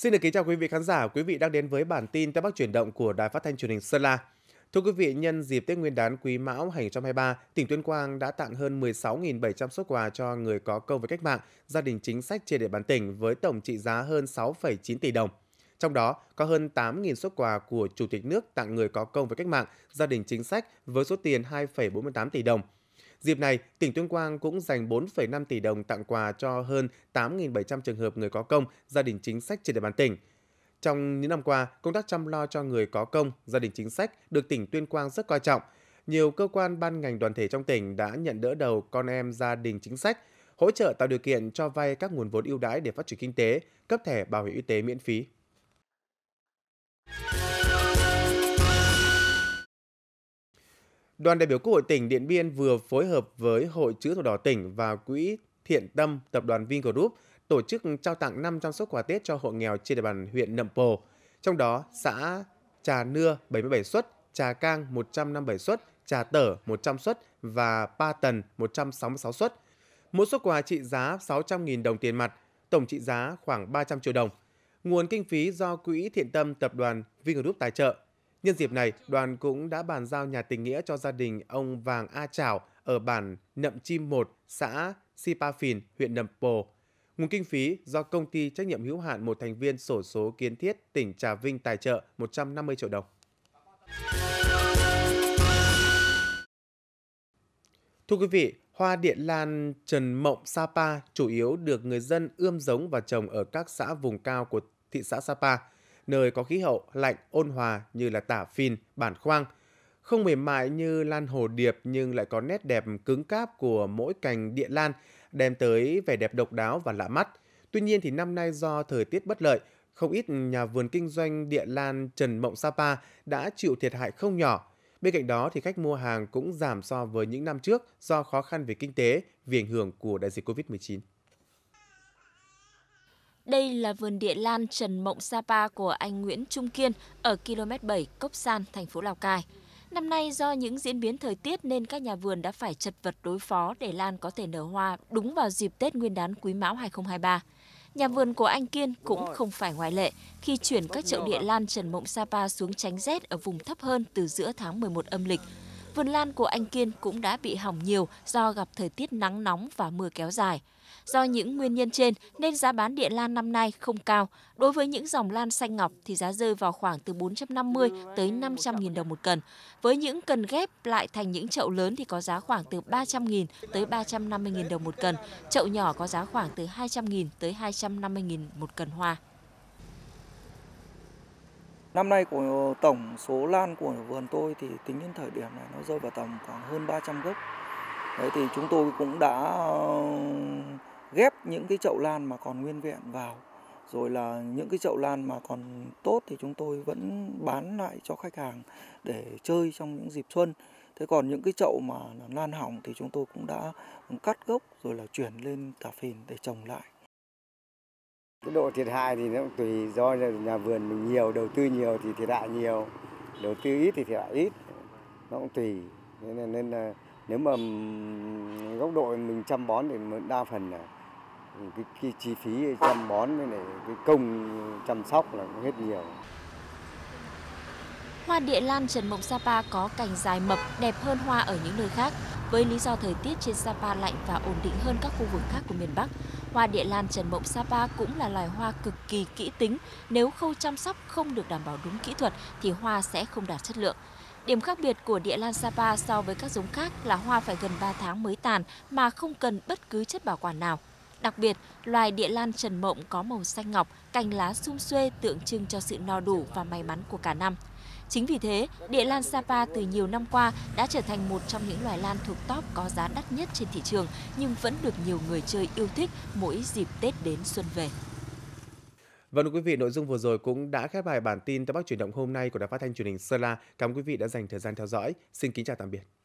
Xin được kính chào quý vị khán giả, quý vị đang đến với bản tin Tây Bắc chuyển động của Đài Phát thanh Truyền hình Sơn La. Thưa quý vị, nhân dịp Tết Nguyên đán Quý Mão 2023, tỉnh Tuyên Quang đã tặng hơn 16.700 xuất quà cho người có công với cách mạng, gia đình chính sách trên địa bàn tỉnh với tổng trị giá hơn 6,9 tỷ đồng. Trong đó có hơn 8.000 xuất quà của Chủ tịch nước tặng người có công với cách mạng, gia đình chính sách với số tiền 2,48 tỷ đồng – Dịp này, tỉnh Tuyên Quang cũng dành 4,5 tỷ đồng tặng quà cho hơn 8.700 trường hợp người có công, gia đình chính sách trên địa bàn tỉnh. Trong những năm qua, công tác chăm lo cho người có công, gia đình chính sách được tỉnh Tuyên Quang rất coi trọng. Nhiều cơ quan ban ngành đoàn thể trong tỉnh đã nhận đỡ đầu con em gia đình chính sách, hỗ trợ tạo điều kiện cho vay các nguồn vốn ưu đãi để phát triển kinh tế, cấp thẻ bảo hiểm y tế miễn phí. Đoàn đại biểu Quốc hội tỉnh Điện Biên vừa phối hợp với Hội Chữ Thập Đỏ tỉnh và Quỹ Thiện Tâm Tập đoàn Vingroup tổ chức trao tặng 500 suất quà Tết cho hộ nghèo trên địa bàn huyện Nậm Pồ. Trong đó, xã Trà Nưa 77 suất, Trà Cang 157 suất, Trà Tở 100 suất và Pa Tần 166 suất. Mỗi suất quà trị giá 600.000 đồng tiền mặt, tổng trị giá khoảng 300 triệu đồng. Nguồn kinh phí do Quỹ Thiện Tâm Tập đoàn Vingroup tài trợ Nhân dịp này, đoàn cũng đã bàn giao nhà tình nghĩa cho gia đình ông Vàng A Trảo ở bản Nậm Chim 1, xã Sipa Phìn, huyện Nậm Pồ. Nguồn kinh phí do công ty trách nhiệm hữu hạn một thành viên sổ số kiến thiết tỉnh Trà Vinh tài trợ 150 triệu đồng. Thưa quý vị, hoa điện lan Trần Mộng Sapa chủ yếu được người dân ươm giống và trồng ở các xã vùng cao của thị xã Sapa nơi có khí hậu lạnh ôn hòa như là tả phìn bản khoang. Không mềm mại như lan hồ điệp nhưng lại có nét đẹp cứng cáp của mỗi cành địa lan, đem tới vẻ đẹp độc đáo và lạ mắt. Tuy nhiên thì năm nay do thời tiết bất lợi, không ít nhà vườn kinh doanh địa lan Trần Mộng Sapa đã chịu thiệt hại không nhỏ. Bên cạnh đó thì khách mua hàng cũng giảm so với những năm trước do khó khăn về kinh tế vì ảnh hưởng của đại dịch Covid-19. Đây là vườn địa lan Trần Mộng Sapa của anh Nguyễn Trung Kiên ở km 7 Cốc San, thành phố Lào Cai. Năm nay do những diễn biến thời tiết nên các nhà vườn đã phải chật vật đối phó để lan có thể nở hoa đúng vào dịp Tết Nguyên đán Quý Mão 2023. Nhà vườn của anh Kiên cũng không phải ngoại lệ khi chuyển các chậu địa lan Trần Mộng Sapa xuống tránh rét ở vùng thấp hơn từ giữa tháng 11 âm lịch. Vườn lan của anh Kiên cũng đã bị hỏng nhiều do gặp thời tiết nắng nóng và mưa kéo dài. Do những nguyên nhân trên nên giá bán địa lan năm nay không cao. Đối với những dòng lan xanh ngọc thì giá rơi vào khoảng từ 450 tới 500.000 đồng một cần. Với những cần ghép lại thành những chậu lớn thì có giá khoảng từ 300.000 tới 350.000 đồng một cần. Chậu nhỏ có giá khoảng từ 200.000 tới 250.000 một cần hoa. Năm nay của tổng số lan của vườn tôi thì tính đến thời điểm này nó rơi vào tầm khoảng hơn 300 gốc. Đấy thì chúng tôi cũng đã ghép những cái chậu lan mà còn nguyên vẹn vào rồi là những cái chậu lan mà còn tốt thì chúng tôi vẫn bán lại cho khách hàng để chơi trong những dịp xuân thế còn những cái chậu mà lan hỏng thì chúng tôi cũng đã cắt gốc rồi là chuyển lên cà phìn để trồng lại cái độ thiệt hại thì nó cũng tùy do nhà vườn mình nhiều đầu tư nhiều thì thiệt hại nhiều đầu tư ít thì thiệt hại ít nó cũng tùy nên là, nên là nếu mà góc độ mình chăm bón thì đa phần là Ừ, cái, cái chi phí chăm bón với này cái công chăm sóc là cũng hết nhiều Hoa địa lan Trần Mộng Sapa có cành dài mập đẹp hơn hoa ở những nơi khác. Với lý do thời tiết trên Sapa lạnh và ổn định hơn các khu vực khác của miền Bắc, hoa địa lan Trần Mộng Sapa cũng là loài hoa cực kỳ kỹ tính. Nếu khâu chăm sóc không được đảm bảo đúng kỹ thuật thì hoa sẽ không đạt chất lượng. Điểm khác biệt của địa lan Sapa so với các giống khác là hoa phải gần 3 tháng mới tàn mà không cần bất cứ chất bảo quản nào. Đặc biệt, loài địa lan trần mộng có màu xanh ngọc, cành lá sum xuê tượng trưng cho sự no đủ và may mắn của cả năm. Chính vì thế, địa lan Sapa từ nhiều năm qua đã trở thành một trong những loài lan thuộc top có giá đắt nhất trên thị trường nhưng vẫn được nhiều người chơi yêu thích mỗi dịp Tết đến xuân về. Vâng quý vị, nội dung vừa rồi cũng đã khép bài bản tin Tây Bắc chuyển động hôm nay của Đài Phát thanh truyền hình Sơn La. Cảm ơn quý vị đã dành thời gian theo dõi. Xin kính chào tạm biệt.